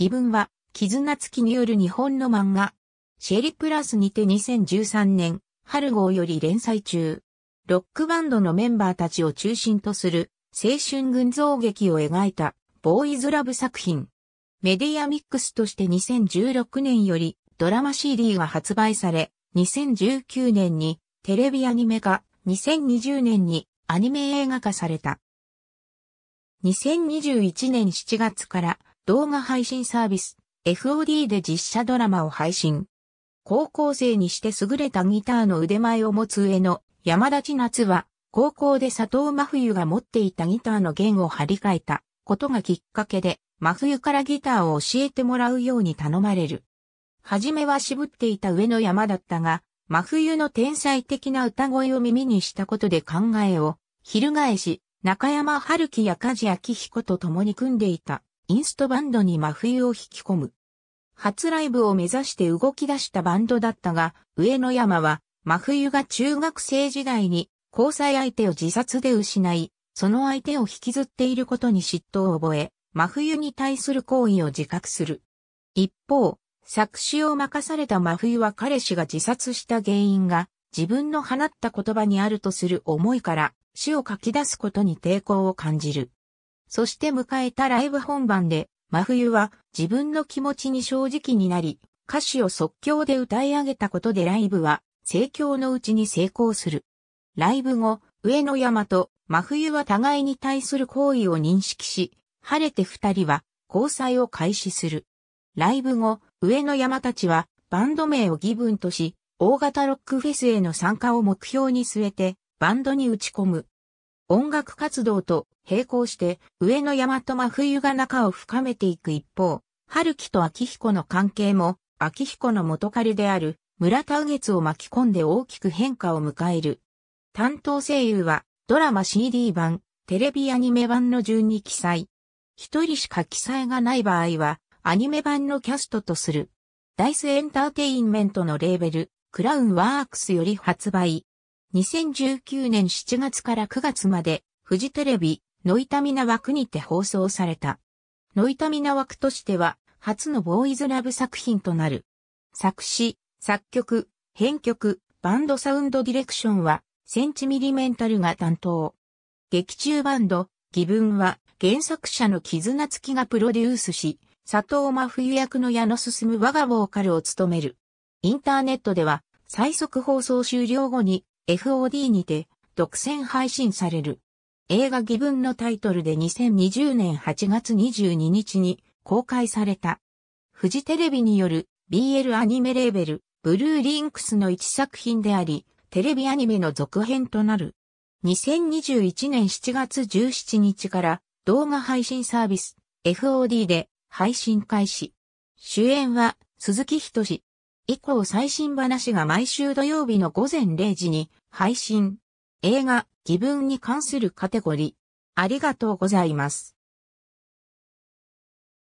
義文は、絆付きによる日本の漫画。シェリプラスにて2013年、春号より連載中。ロックバンドのメンバーたちを中心とする青春群像劇を描いたボーイズラブ作品。メディアミックスとして2016年よりドラマ CD が発売され、2019年にテレビアニメ化、2020年にアニメ映画化された。2021年7月から動画配信サービス FOD で実写ドラマを配信。高校生にして優れたギターの腕前を持つ上の山田千夏は高校で佐藤真冬が持っていたギターの弦を張り替えたことがきっかけで真冬からギターを教えてもらうように頼まれる。はじめは渋っていた上の山だったが、真冬の天才的な歌声を耳にしたことで考えを、翻し、中山春樹や梶明彦と共に組んでいたインストバンドに真冬を引き込む。初ライブを目指して動き出したバンドだったが、上野山は、真冬が中学生時代に交際相手を自殺で失い、その相手を引きずっていることに嫉妬を覚え、真冬に対する行為を自覚する。一方、作詞を任された真冬は彼氏が自殺した原因が自分の放った言葉にあるとする思いから詩を書き出すことに抵抗を感じる。そして迎えたライブ本番で、真冬は自分の気持ちに正直になり、歌詞を即興で歌い上げたことでライブは、盛況のうちに成功する。ライブ後、上野山と真冬は互いに対する行為を認識し、晴れて二人は交際を開始する。ライブ後、上野山たちはバンド名を義分とし、大型ロックフェスへの参加を目標に据えて、バンドに打ち込む。音楽活動と並行して上野山と真冬が仲を深めていく一方、春樹と秋彦の関係も、秋彦の元彼である村田月を巻き込んで大きく変化を迎える。担当声優はドラマ CD 版、テレビアニメ版の順に記載。一人しか記載がない場合は、アニメ版のキャストとする。ダイスエンターテインメントのレーベル、クラウンワークスより発売。2019年7月から9月まで、フジテレビ、ノイタミナ枠にて放送された。ノイタミナ枠としては、初のボーイズラブ作品となる。作詞、作曲、編曲、バンドサウンドディレクションは、センチミリメンタルが担当。劇中バンド、ギブンは、原作者の絆付きがプロデュースし、佐藤真冬役の矢の進む我がボーカルを務める。インターネットでは、最速放送終了後に FOD にて独占配信される。映画義文のタイトルで2020年8月22日に公開された。フジテレビによる BL アニメレーベル、ブルーリンクスの一作品であり、テレビアニメの続編となる。2021年7月17日から動画配信サービス FOD で配信開始。主演は鈴木仁以降最新話が毎週土曜日の午前0時に配信。映画、自文に関するカテゴリー。ありがとうございます。